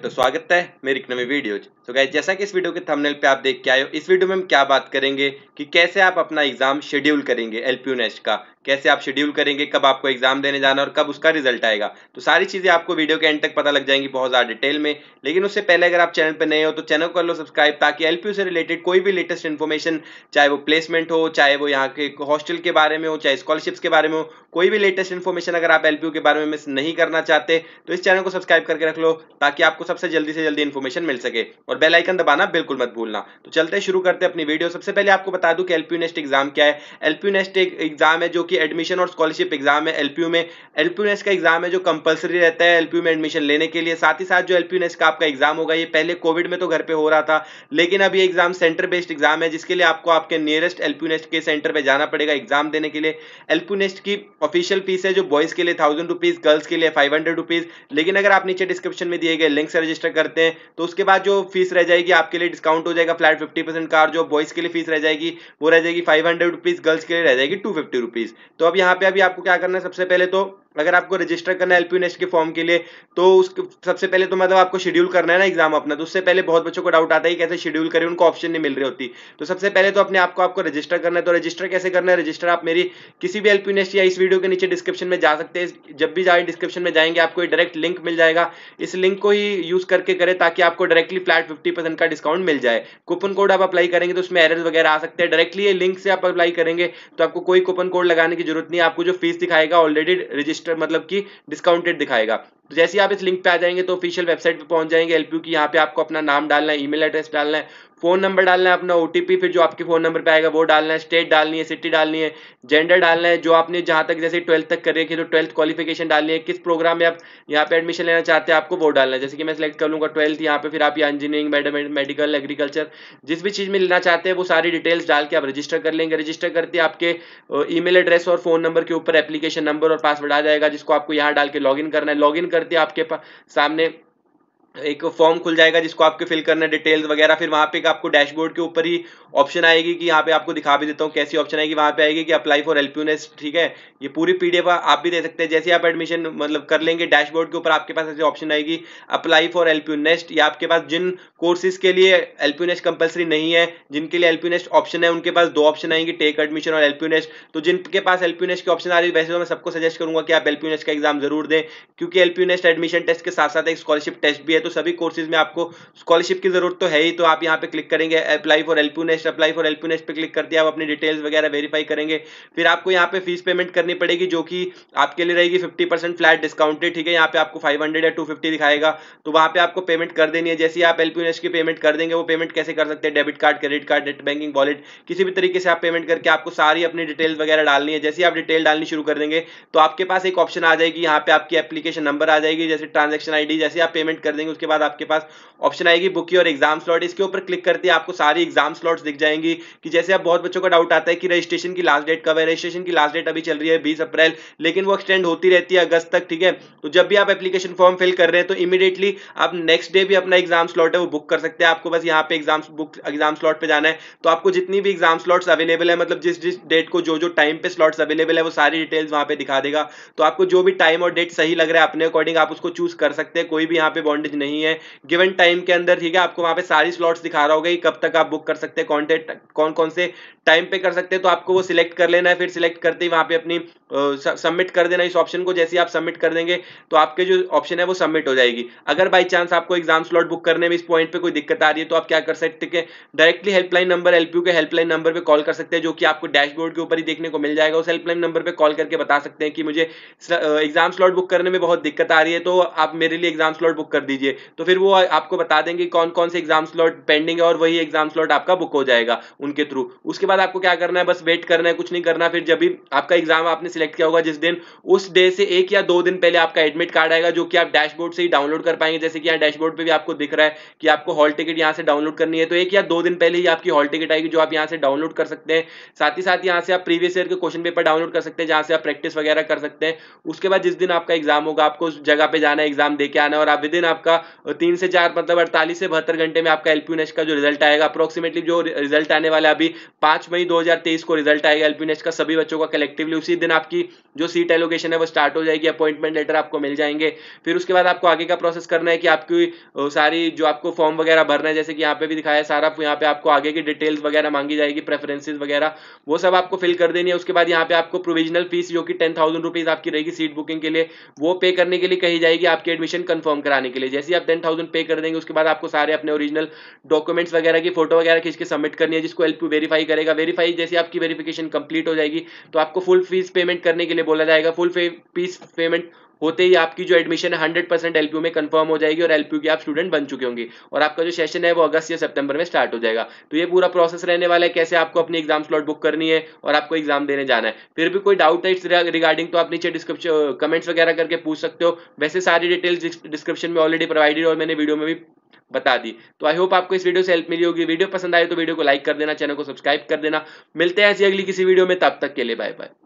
तो स्वागत है मेरी इकोनॉमी वीडियो तो गाइज जैसा कि इस वीडियो के थंबनेल पे आप देख के आए हो इस वीडियो में हम क्या बात करेंगे कि कैसे आप अपना एग्जाम शेड्यूल करेंगे एल पी का कैसे आप शेड्यूल करेंगे कब आपको एग्जाम देने जाना और कब उसका रिजल्ट आएगा तो सारी चीज़ें आपको वीडियो के एंड तक पता लग जाएंगी बहुत ज़्यादा डिटेल में लेकिन उससे पहले अगर आप चैनल पर नए हो तो चैनल को कर लो सब्सक्राइब ताकि एल से रिलेटेड कोई भी लेटेस्ट इन्फॉर्मेशन चाहे वो प्लेसमेंट हो चाहे वो यहाँ के हॉस्टल के बारे में हो चाहे स्कॉलरशिप्स के बारे में हो कोई भी लेटेस्ट इन्फॉर्मेशन अगर आप एल के बारे में मिस नहीं करना चाहते तो इस चैनल को सब्सक्राइब करके रख लो ताकि आपको आपको सबसे जल्दी से जल्दी इन्फॉर्मेशन मिल सके और बेल आइकन दबाना बिल्कुल मत भूलना तो चलते शुरू करते अपनी वीडियो सबसे पहले आपको बता दूं कि एलपीयू नेस्ट एग्जाम क्या है एलपीयू नेस्ट एक एग्जाम है जो कि एडमिशन और स्कॉलरशिप एग्जाम है एलपीयू में एलपीयू नेस्ट का एग्जाम है जो कंपलसरी रहता है एलपीयू में एडमिशन लेने के लिए साथ ही साथ जो एलपीयू नेस्ट का आपका एग्जाम होगा ये पहले कोविड में तो घर पर हो रहा था लेकिन अब ये एग्जाम सेंटर बेस्ड एग्जाम है जिसके लिए आपको आपके नियरेस्ट एलपीयू नेस्ट के सेंटर पर जाना पड़ेगा एग्जाम देने के लिए एलपीयू नेस्ट की ऑफिशियल फीस है जो बॉयज के लिए थाउजेंड रुपीज गर्ल्स के लिए फाइव हंड्रेड रुपीज लेकिन अगर आप नीचे डिस्क्रिप्शन में दिए गए लिंक से रजिस्टर करते हैं तो उसके बाद जो फीस रह जाएगी आपके लिए डिस्काउंट हो जाएगा फ्लैट फिफ्टी परसेंट कार जो बॉयज़ के लिए फीस रह जाएगी वो रह जाएगी फाइव हंड्रेड रुपीज़ गर्ल्स के लिए रह जाएगी टू फिफ्टी रुपीज़ तो अब यहाँ पे अभी आपको क्या करना है सबसे पहले तो अगर आपको रजिस्टर करना है एल नेस्ट के फॉर्म के लिए तो उसके सबसे पहले तो मतलब आपको शेड्यूल करना है ना एग्जाम अपना तो उससे पहले बहुत बच्चों को डाउट आता है कैसे शेड्यूल करें उनको ऑप्शन नहीं मिल रही होती तो सबसे पहले तो अपने आपको आपको रजिस्टर करना है तो रजिस्टर कैसे करना है रजिस्टर आप मेरी किसी भी एल नेस्ट या इस वीडियो के नीचे डिस्क्रिप्शन में जा सकते हैं जब भी जाए डिस्क्रिप्शन में जाएंगे आपको डायरेक्ट लिंक मिल जाएगा इस लिंक को ही यूज करके करें ताकि आपको डायरेक्टली फ्लैट फिफ्टी का डिस्काउंट मिल जाए कूपन कोड आप अप्लाई करेंगे तो उसमें एरर वगैरह आ सकते हैं डायरेक्टली ये लिंक से आप अप्लाई करेंगे तो आपको कोई कूपन कोड लगाने की जरूरत नहीं आपको जो फीस दिखाएगा ऑलरेडी रजिस्टर रजिस्टर मतलब कि डिस्काउंटेड दिखाएगा तो जैसे ही आप इस लिंक पे आ जाएंगे तो ऑफिशियल वेबसाइट पे पहुंच जाएंगे एलपीयू की यहाँ पे आपको अपना नाम डालना है ईमेल एड्रेस डालना है फोन नंबर डालना है अपना ओटीपी फिर जो आपके फोन नंबर पे आएगा वो डालना है स्टेट डालनी है सिटी डालनी है जेंडर डालना है जो आपने जहां तक जैसे ट्वेल्थ तक कर रखी है तो ट्वेल्थ क्वालिफिकेशन डालनी है किस प्रोग्राम में आप यहाँ पे एडमिशन लेना चाहते हैं आपको वो डालना है जैसे कि मैं सिलेक्ट कर लूँगा ट्वेल्थ यहाँ पे फिर आप यहाँ इंजीनियरिंग मेडिकल एग्रीकल्चर जिस भी चीज़ में लेना चाहते हैं वो सारी डिटेल्स डाल के आप रजिस्टर कर लेंगे रजिस्टर करते आपके ई एड्रेस और फोन नंबर के ऊपर एप्लीकेशन नंबर और पासवर्ड आ जाएगा जिसको आपको यहाँ डाल के लॉग करना है लॉग करते आपके सामने एक फॉर्म खुल जाएगा जिसको आपके फिल करना है डिटेल्स वगैरह फिर वहाँ पे आपको डैशबोर्ड के ऊपर ही ऑप्शन आएगी कि यहाँ पे आपको दिखा भी देता हूँ कैसी ऑप्शन आएगी वहाँ पे आएगी कि अप्लाई फॉर हेल्प्यूनेस ठीक है ये पूरी पीडीएफ आप भी दे सकते हैं जैसे आप एडमिशन मतलब कर लेंगे डैशबोर्ड के ऊपर आपके पास ऐसी ऑप्शन आएगी अप्लाई फॉर नेस्ट या आपके पास जिन कोर्सेज के लिए हेल्प्यूनेस्ट कंपल्सरी नहीं है जिनके लिए हेल्प्यूनेस्ट ऑप्शन है उनके पास दो ऑप्शन आएंगे टेक एडमिशन और नेस्ट तो जिनके पास हेल्प्यूनेस्ट के ऑप्शन आ रही है वैसे तो मैं सबको सजेस्ट करूंगा कि आप हेल्प्यूनेस्ट का एग्जाम जरूर दें क्योंकि हेल्प्यूनेस्ट एडमिशन टेस्ट के साथ साथ एक स्कॉलरशिप टेस्ट भी है तो सभी कोर्सेज में आपको स्कॉलरशिप की जरूरत तो है ही तो आप यहाँ पे क्लिक करेंगे apply for LP NEST apply for LP NEST पे क्लिक करते हैं आप अपनी डिटेल्स वगैरह वेरीफाई करेंगे फिर आपको यहाँ पे फीस पेमेंट करनी पड़ेगी जो कि आपके लिए रहेगी फिफ्टी परसेंट फ्लैट डिस्काउंटेड ठीक है यहाँ पे आपको फाइव या टू फिफ्टी दिखाएगा तो वहाँ पे आपको पेमेंट कर देनी है जैसे आप एलपी नेस्ट की पेमेंट कर देंगे वो पेमेंट कैसे कर सकते हैं debit card credit card net banking wallet किसी भी तरीके से आप पेमेंट करके आपको सारी अपनी डिटेल्स वगैरह डालनी है जैसे आप डिटेल डालनी शुरू कर देंगे तो आपके पास एक ऑप्शन आ जाएगी यहाँ पे आपकी एप्लीकेशन नंबर आ जाएगी जैसे ट्रांजेक्शन आई जैसे आप पेमेंट कर देंगे उसके बाद आपके पास ऑप्शन आएगी बुक और एग्जाम स्लॉट इसके ऊपर क्लिक करते हैं आपको सारी एग्जाम स्लॉट्स दिख जाएंगी कि जैसे आप बहुत बच्चों का डाउट आता है कि रजिस्ट्रेशन की लास्ट डेट कब है रजिस्ट्रेशन की लास्ट डेट अभी चल रही है बीस अप्रैल लेकिन वो एक्सटेंड होती रहती है अगस्त तक ठीक है तो जब भी आप एप्लीकेशन फॉर्म फिल कर रहे हैं तो इमीडिएटली आप नेक्स्ट डे भी अपना एग्जाम स्लॉट है वो बुक कर सकते हैं आपको बस यहाँ पे एग्जाम बुक एग्जाम स्लॉट पे जाना है तो आपको जितनी भी एग्जाम स्लॉट्स अवेलेबल है मतलब जिस जिस डेट को जो जो टाइम पे स्लॉट्स अवेलेबल है वो सारी डिटेल्स वहाँ पे दिखा देगा तो आपको जो भी टाइम और डेट सही लग रहा है अपने अकॉर्डिंग आप उसको चूज कर सकते हैं कोई भी यहाँ पे बॉन्डेज नहीं है गिवन टाइम के अंदर ठीक है आपको वहां पे सारी स्लॉट्स दिखा रहा होगा कि कब तक आप बुक कर सकते हैं कॉन्टेक्ट कौन कौन से टाइम पे कर सकते हैं तो आपको वो सिलेक्ट कर लेना है फिर सिलेक्ट करते ही वहां पे अपनी सबमिट कर देना इस ऑप्शन को जैसे आप सबमिट कर देंगे तो आपके जो ऑप्शन है वो सबमिट हो जाएगी अगर बाई चांस आपको एग्जाम स्लॉट बुक करने में इस पॉइंट पे कोई दिक्कत आ रही है तो आप क्या कर सकते हैं डायरेक्टली हेल्पलाइन नंबर एलपीयू के हेल्पलाइन नंबर पर कॉल कर सकते हैं जो कि आपको डैशबोर्ड के ऊपर ही देखने को मिल जाएगा उस हेल्पलाइन नंबर पर कॉल करके बता सकते हैं कि मुझे एग्जाम स्लॉट बुक करने में बहुत दिक्कत आ रही है तो आप मेरे लिए एग्जाम स्लॉट बुक कर दीजिए तो फिर वो आपको बता देंगे कौन कौन से एग्जाम स्लॉट पेंडिंग है और वही एग्जाम स्लॉट आपका बुक हो जाएगा उनके थ्रू उसके बाद आपको क्या करना है बस वेट करना है कुछ नहीं करना फिर जब भी आपका एग्जाम आपने सिलेक्ट किया होगा जिस दिन उस डे से एक या दो दिन पहले आपका एडमिट कार्ड आएगा जो कि आप डैशबोर्ड से ही डाउनलोड कर पाएंगे जैसे कि यहाँ डैशबोर्ड पर भी आपको दिख रहा है कि आपको हॉल टिकट यहाँ से डाउनलोड करनी है तो एक या दो दिन पहले ही आपकी हॉल टिकट आएगी जो आप यहाँ से डाउनलोड कर सकते हैं साथ ही साथ यहाँ से आप प्रीवियस ईयर के क्वेश्चन पेपर डाउनलोड कर सकते हैं जहाँ से आप प्रैक्टिस वगैरह कर सकते हैं उसके बाद जिस दिन आपका एग्जाम होगा आपको उस जगह पे जाना है एग्जाम देके आना है और आप विद इन आपका और तीन से चार मतलब अड़तालीस से बहत्तर घंटे में आपका एलपीयूनेश का जो रिजल्ट आएगा अप्रोक्सीमेटली जो रिजल्ट आने वाला अभी पांच मई 2023 को रिजल्ट आएगा एलपीयूनेश का सभी बच्चों का कलेक्टिवली उसी दिन आपकी जो सीट एलोकेशन है वो स्टार्ट हो जाएगी अपॉइंटमेंट लेटर आपको मिल जाएंगे फिर उसके बाद आपको आगे का प्रोसेस करना है कि आपकी सारी जो आपको फॉर्म वगैरह भरना है जैसे कि यहाँ पे भी दिखाया सारा यहाँ पे आपको आगे की डिटेल्स वगैरह मांगी जाएगी प्रेफरेंसेज वगैरह वो सब आपको फिल कर देनी है उसके बाद यहाँ पे आपको प्रोविजनल फीस जो कि टेन थाउजेंड आपकी रहेगी सीट बुकिंग के लिए वो पे करने के लिए कही जाएगी आपकी एडमिशन कन्फर्म कराने के लिए जैसे आप टेन थाउजेंड पे कर देंगे उसके बाद आपको सारे अपने ओरिजिनल डॉक्यूमेंट्स वगैरह की फोटो वगैरह खींच के सबमिट करनी है जिसको पी वेरीफाई करेगा वेरीफाई जैसे आपकी वेरीफिकेशन कंप्लीट हो जाएगी तो आपको फुल फीस पेमेंट करने के लिए बोला जाएगा फुल फीस पेमेंट होते ही आपकी जो एडमिशन है हंड्रेड परसेंट एलपीयू में कंफर्म हो जाएगी और एलपीयू के आप स्टूडेंट बन चुके होंगे और आपका जो सेशन है वो अगस्त या सितंबर में स्टार्ट हो जाएगा तो ये पूरा प्रोसेस रहने वाला है कैसे आपको अपनी एग्जाम स्लॉट बुक करनी है और आपको एग्जाम देने जाना है फिर भी कोई डाउट है इस रिगार्डिंग तो आप नीचे डिस्क्रिप्शन कमेंट्स वगैरह करके पूछ सकते हो वैसे सारी डिटेल्स डिस्क्रिप्शन में ऑलरेडी प्रोवाइडेड और मैंने वीडियो में भी बता दी तो आई होप आपको इस वीडियो से हेल्प मिली होगी वीडियो पसंद आए तो वीडियो को लाइक कर देना चैनल को सब्सक्राइब कर देना मिलते हैं ऐसी अगली किसी वीडियो में तब तक के लिए बाय बाय